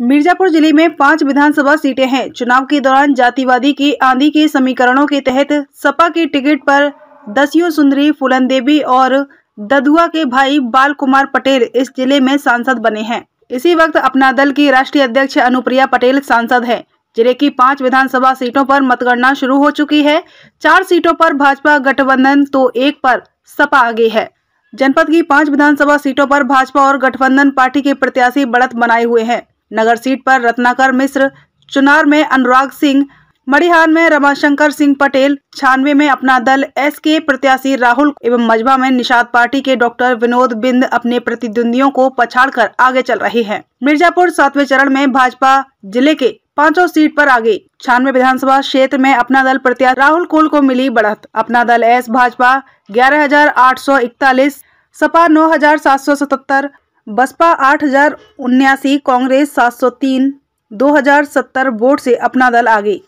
मिर्जापुर जिले में पांच विधानसभा सीटें हैं चुनाव के दौरान जातिवादी की आंधी के समीकरणों के तहत सपा की टिकट पर दसियों सुंदरी फुलन देवी और ददुआ के भाई बाल कुमार पटेल इस जिले में सांसद बने हैं इसी वक्त अपना दल की राष्ट्रीय अध्यक्ष अनुप्रिया पटेल सांसद हैं जिले की पांच विधानसभा सीटों पर मतगणना शुरू हो चुकी है चार सीटों पर भाजपा गठबंधन तो एक पर सपा आगे है जनपद की पांच विधानसभा सीटों पर भाजपा और गठबंधन पार्टी के प्रत्याशी बढ़त बनाए हुए हैं नगर सीट पर रत्नाकर मिश्र चुनार में अनुराग सिंह मड़िहान में रमाशंकर सिंह पटेल छानवे में अपना दल एस के प्रत्याशी राहुल एवं मजबा में निषाद पार्टी के डॉक्टर विनोद बिंद अपने प्रतिद्वंदियों को कर आगे चल रहे हैं मिर्जापुर सातवें चरण में भाजपा जिले के पांचों सीट पर आगे छानवे विधानसभा क्षेत्र में अपना दल प्रत्याशी राहुल कोल को मिली बढ़त अपना दल एस भाजपा ग्यारह हजार आठ सौ इकतालीस सपा नौ हजार सात सौ सतहत्तर बसपा आठ हजार उन्यासी कांग्रेस सात सौ तीन दो हजार सत्तर वोट से अपना दल आगे